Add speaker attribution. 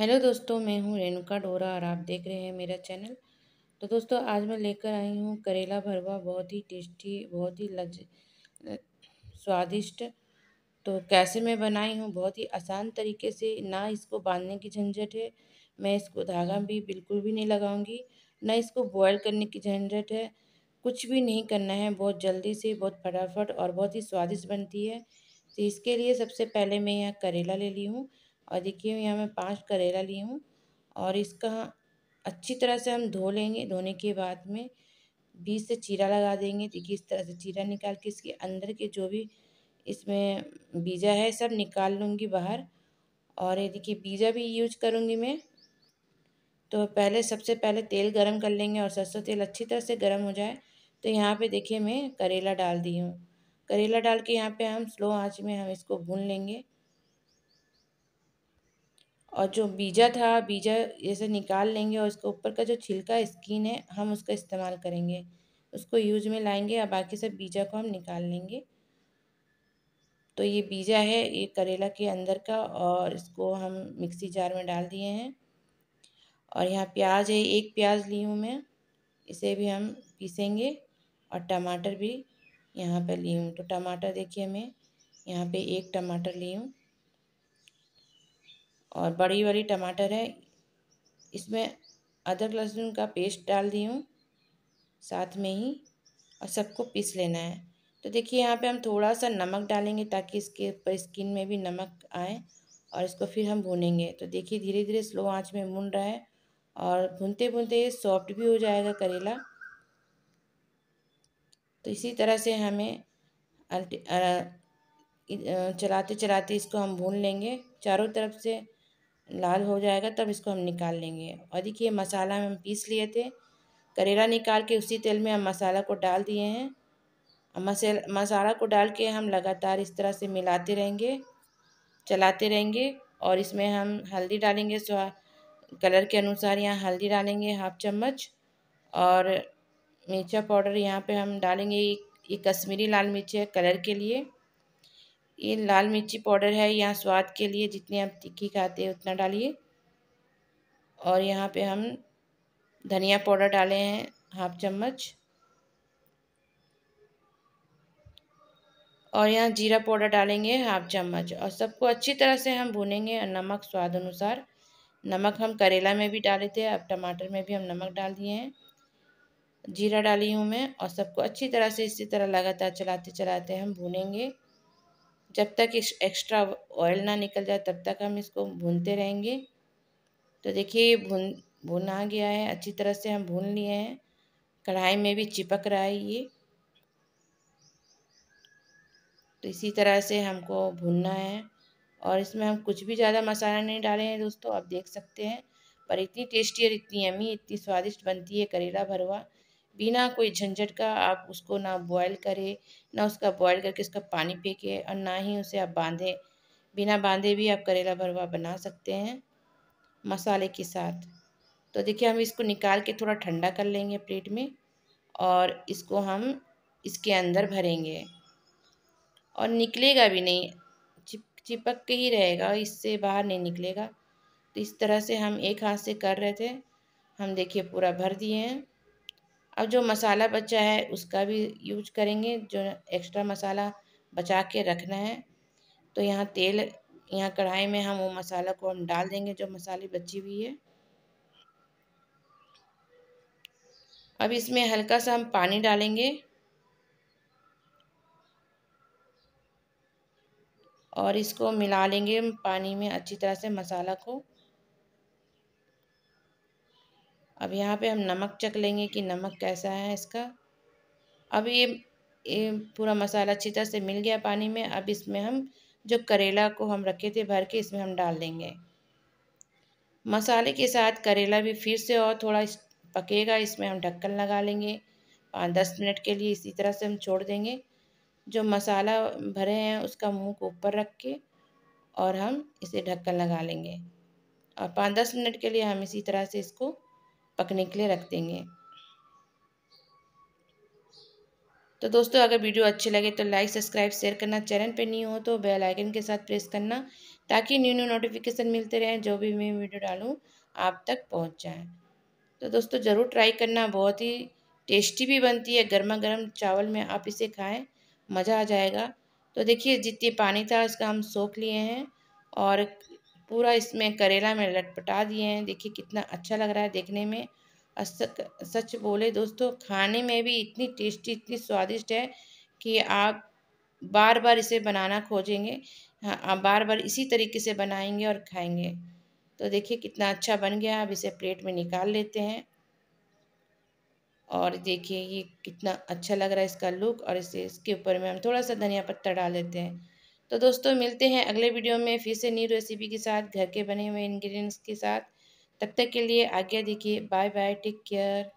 Speaker 1: hello दोस्तों मैं हूँ रेणुका डोरा और आप देख रहे हैं मेरा चैनल तो दोस्तों आज मैं लेकर आई हूँ करेला भरवा बहुत ही टेस्टी बहुत ही लज स्वादिष्ट तो कैसे मैं बनाई हूँ बहुत ही आसान तरीके से ना इसको बांधने की झंझट है मैं इसको धागा भी बिल्कुल भी नहीं लगाऊंगी ना इसको बॉयल करने की झंझट है कुछ भी नहीं करना है बहुत जल्दी से बहुत फटाफट और बहुत ही स्वादिष्ट बनती है तो इसके लिए सबसे पहले मैं यहाँ करेला ले ली हूँ और देखिए यहाँ मैं पांच करेला ली हूँ और इसका अच्छी तरह से हम धो लेंगे धोने के बाद में बीच से चीरा लगा देंगे देखिए इस तरह से चीरा निकाल के इसके अंदर के जो भी इसमें बीजा है सब निकाल लूँगी बाहर और ये देखिए बीजा भी यूज करूँगी मैं तो पहले सबसे पहले तेल गरम कर लेंगे और सरसों तेल अच्छी तरह से गरम हो जाए तो यहाँ पे देखिए मैं करेला डाल दी हूँ करेला डाल के यहाँ पे हम स्लो आंच में हम इसको भून लेंगे और जो बीजा था बीजा जैसे निकाल लेंगे और इसके ऊपर का जो छिलका स्किन है हम उसका इस्तेमाल करेंगे उसको यूज में लाएंगे और बाकी सब बीजा को हम निकाल लेंगे तो ये बीजा है ये करेला के अंदर का और इसको हम मिक्सी जार में डाल दिए हैं और यहाँ प्याज है एक प्याज ली हूँ मैं इसे भी हम पीसेंगे और टमाटर भी यहाँ पर ली हूँ तो टमाटर देखिए मैं यहाँ पे एक टमाटर ली हूँ और बड़ी बड़ी टमाटर है इसमें अदरक लहसुन का पेस्ट डाल दी हूँ साथ में ही और सबको पीस लेना है तो देखिए यहाँ पे हम थोड़ा सा नमक डालेंगे ताकि इसके ऊपर स्किन में भी नमक आए और इसको फिर हम भूनेंगे तो देखिए धीरे धीरे स्लो आंच में भून रहा है और भूनते भूनते ये सॉफ्ट भी हो जाएगा करेला तो इसी तरह से हमें चलाते चलाते इसको हम भून लेंगे चारों तरफ से लाल हो जाएगा तब इसको हम निकाल लेंगे और देखिए मसाला हम पीस लिए थे करेला निकाल के उसी तेल में हम मसाला को डाल दिए हैं मसाल मसाला को डाल के हम लगातार इस तरह से मिलाते रहेंगे चलाते रहेंगे और इसमें हम हल्दी डालेंगे स्वा कलर के अनुसार यहाँ हल्दी डालेंगे हाफ चम्मच और मिर्चा पाउडर यहाँ पे हम डालेंगे ये कश्मीरी लाल मिर्च है कलर के लिए ये लाल मिर्ची पाउडर है यहाँ स्वाद के लिए जितनी आप तीखी खाते हैं उतना डालिए और यहाँ पे हम धनिया पाउडर डाले हैं हाफ चम्मच और यहाँ जीरा पाउडर डालेंगे हाफ चम्मच और सबको अच्छी तरह से हम भूनेंगे और नमक स्वाद अनुसार नमक हम करेला में भी डाले थे अब टमाटर में भी हम नमक डाल दिए हैं जीरा डाली हूँ मैं और सबको अच्छी तरह से इसी तरह लगातार चलाते चलाते हम भूनेंगे जब तक इस एक्स्ट्रा ऑयल ना निकल जाए तब तक हम इसको भूनते रहेंगे तो देखिए ये भून भुना गया है अच्छी तरह से हम भून लिए हैं कढ़ाई में भी चिपक रहा है ये तो इसी तरह से हमको भूनना है और इसमें हम कुछ भी ज़्यादा मसाला नहीं डाले हैं दोस्तों आप देख सकते हैं पर इतनी टेस्टी और इतनी अमी इतनी स्वादिष्ट बनती है करेला भरवा बिना कोई झंझट का आप उसको ना बॉयल करें ना उसका बॉयल करके उसका पानी फेंके और ना ही उसे आप बांधें बिना बांधे भी आप करेला भरवा बना सकते हैं मसाले के साथ तो देखिए हम इसको निकाल के थोड़ा ठंडा कर लेंगे प्लेट में और इसको हम इसके अंदर भरेंगे और निकलेगा भी नहीं चिप चिपक के ही रहेगा इससे बाहर नहीं निकलेगा तो इस तरह से हम एक हाथ से कर रहे थे हम देखिए पूरा भर दिए हैं अब जो मसाला बचा है उसका भी यूज करेंगे जो एक्स्ट्रा मसाला बचा के रखना है तो यहाँ तेल यहाँ कढ़ाई में हम वो मसाला को हम डाल देंगे जो मसाले बची हुई है अब इसमें हल्का सा हम पानी डालेंगे और इसको मिला लेंगे पानी में अच्छी तरह से मसाला को अब यहाँ पे हम नमक चख लेंगे कि नमक कैसा है इसका अब ये, ये पूरा मसाला अच्छी तरह से मिल गया पानी में अब इसमें हम जो करेला को हम रखे थे भर के इसमें हम डाल देंगे मसाले के साथ करेला भी फिर से और थोड़ा पकेगा इसमें हम ढक्कन लगा लेंगे पाँच दस मिनट के लिए इसी तरह से हम छोड़ देंगे जो मसाला भरे हैं उसका मुंह को ऊपर रख के और हम इसे ढक्कन लगा लेंगे और पाँच दस मिनट के लिए हम इसी तरह से इसको पकने के लिए रख देंगे तो दोस्तों अगर वीडियो अच्छी लगे तो लाइक सब्सक्राइब शेयर करना चैनल पे नहीं हो तो बेल आइकन के साथ प्रेस करना ताकि न्यू न्यू नोटिफिकेशन मिलते रहें जो भी मैं वीडियो डालूँ आप तक पहुँच जाए तो दोस्तों ज़रूर ट्राई करना बहुत ही टेस्टी भी बनती है गर्मा गर्म चावल में आप इसे खाएं मज़ा आ जाएगा तो देखिए जितनी पानी था उसका हम सोख लिए हैं और पूरा इसमें करेला में लटपटा दिए हैं देखिए कितना अच्छा लग रहा है देखने में सच बोले दोस्तों खाने में भी इतनी टेस्टी इतनी स्वादिष्ट है कि आप बार बार इसे बनाना खोजेंगे हाँ आप बार बार इसी तरीके से बनाएंगे और खाएंगे तो देखिए कितना अच्छा बन गया अब इसे प्लेट में निकाल लेते हैं और देखिए ये कितना अच्छा लग रहा है इसका लुक और इसे इसके ऊपर में हम थोड़ा सा धनिया पत्ता डाल देते हैं तो दोस्तों मिलते हैं अगले वीडियो में फिर से न्यू रेसिपी के साथ घर के बने हुए इंग्रेडिएंट्स के साथ तब तक के लिए आज्ञा देखिए बाय बाय टेक केयर